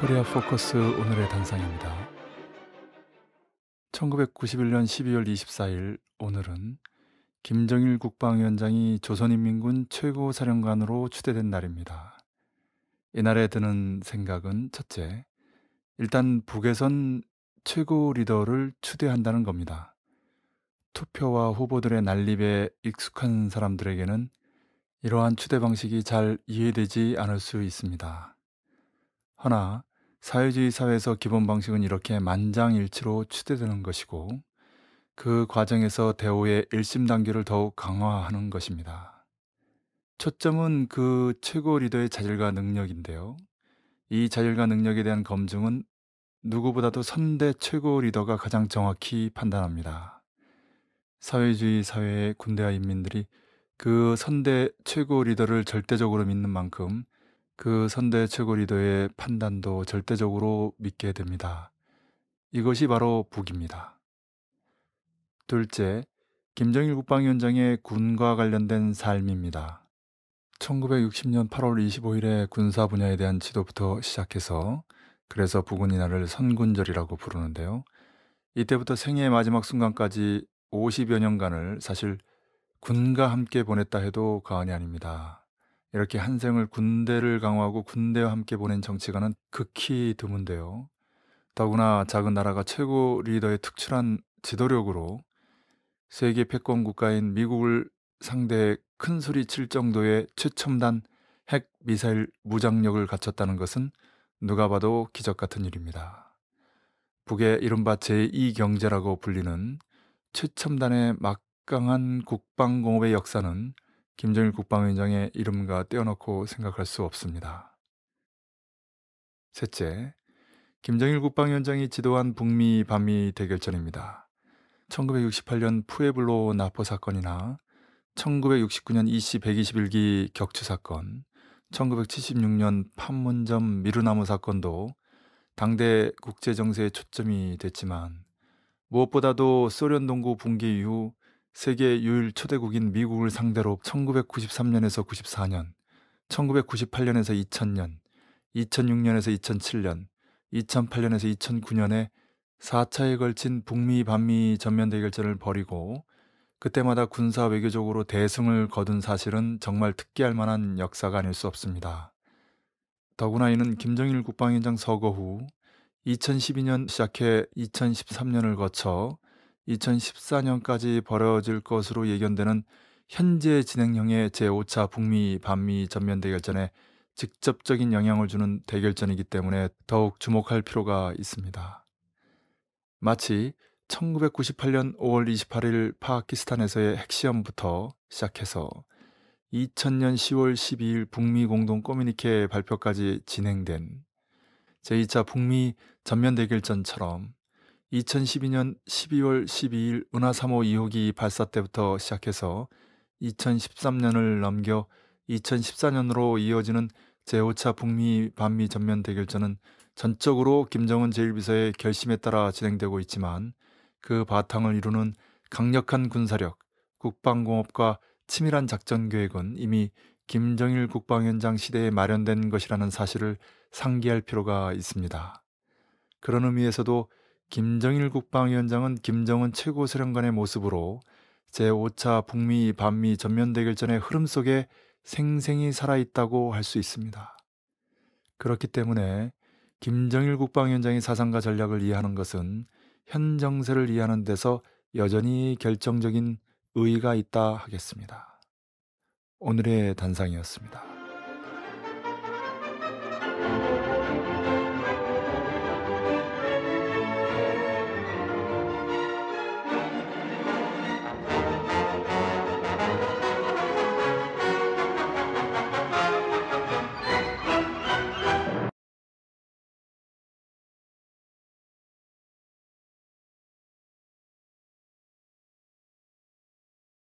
코리아 포커스 오늘의 단상입니다. 1991년 12월 24일 오늘은 김정일 국방위원장이 조선인민군 최고사령관으로 추대된 날입니다. 이날에 드는 생각은 첫째, 일단 북에선 최고 리더를 추대한다는 겁니다. 투표와 후보들의 난립에 익숙한 사람들에게는 이러한 추대 방식이 잘 이해되지 않을 수 있습니다. 허나 사회주의 사회에서 기본 방식은 이렇게 만장일치로 추대되는 것이고 그 과정에서 대오의 일심 단계를 더욱 강화하는 것입니다. 초점은 그 최고 리더의 자질과 능력인데요. 이 자질과 능력에 대한 검증은 누구보다도 선대 최고 리더가 가장 정확히 판단합니다. 사회주의 사회의 군대와 인민들이 그 선대 최고 리더를 절대적으로 믿는 만큼 그 선대 최고 리더의 판단도 절대적으로 믿게 됩니다. 이것이 바로 북입니다. 둘째, 김정일 국방위원장의 군과 관련된 삶입니다. 1960년 8월 25일에 군사 분야에 대한 지도부터 시작해서 그래서 부군 이날을 선군절이라고 부르는데요. 이때부터 생애의 마지막 순간까지 50여 년간을 사실 군과 함께 보냈다 해도 과언이 아닙니다. 이렇게 한생을 군대를 강화하고 군대와 함께 보낸 정치가는 극히 드문데요. 더구나 작은 나라가 최고 리더의 특출한 지도력으로 세계 패권 국가인 미국을 상대해 큰 소리 칠 정도의 최첨단 핵 미사일 무장력을 갖췄다는 것은 누가 봐도 기적 같은 일입니다. 북의 이른바 제2경제라고 불리는 최첨단의 막강한 국방공업의 역사는 김정일 국방위원장의 이름과 떼어놓고 생각할 수 없습니다. 셋째, 김정일 국방위원장이 지도한 북미 반미 대결전입니다. 1968년 푸에블로 나포 사건이나 1969년 이씨 121기 격추 사건, 1976년 판문점 미루나무 사건도 당대 국제 정세의 초점이 됐지만 무엇보다도 소련 동구 붕괴 이후 세계 유일 초대국인 미국을 상대로 1993년에서 94년, 1998년에서 2000년, 2006년에서 2007년, 2008년에서 2009년에 4차에 걸친 북미 반미 전면 대결전을 벌이고 그때마다 군사 외교적으로 대승을 거둔 사실은 정말 특기할 만한 역사가 아닐 수 없습니다. 더구나 이는 김정일 국방위원장 서거 후 2012년 시작해 2013년을 거쳐 2014년까지 벌어질 것으로 예견되는 현재 진행형의 제5차 북미 반미 전면 대결전에 직접적인 영향을 주는 대결전이기 때문에 더욱 주목할 필요가 있습니다. 마치 1998년 5월 28일 파키스탄에서의 핵시험부터 시작해서 2000년 10월 12일 북미 공동 커뮤니케 발표까지 진행된 제2차 북미 전면 대결전처럼 2012년 12월 12일 은하 3호 2호기 발사 때부터 시작해서 2013년을 넘겨 2014년으로 이어지는 제5차 북미 반미 전면 대결전은 전적으로 김정은 제1비서의 결심에 따라 진행되고 있지만 그 바탕을 이루는 강력한 군사력, 국방공업과 치밀한 작전 계획은 이미 김정일 국방위원장 시대에 마련된 것이라는 사실을 상기할 필요가 있습니다. 그런 의미에서도 김정일 국방위원장은 김정은 최고사령관의 모습으로 제5차 북미 반미 전면대결전의 흐름 속에 생생히 살아있다고 할 수 있습니다. 그렇기 때문에 김정일 국방위원장의 사상과 전략을 이해하는 것은 현 정세를 이해하는 데서 여전히 결정적인 의의가 있다 하겠습니다. 오늘의 단상이었습니다.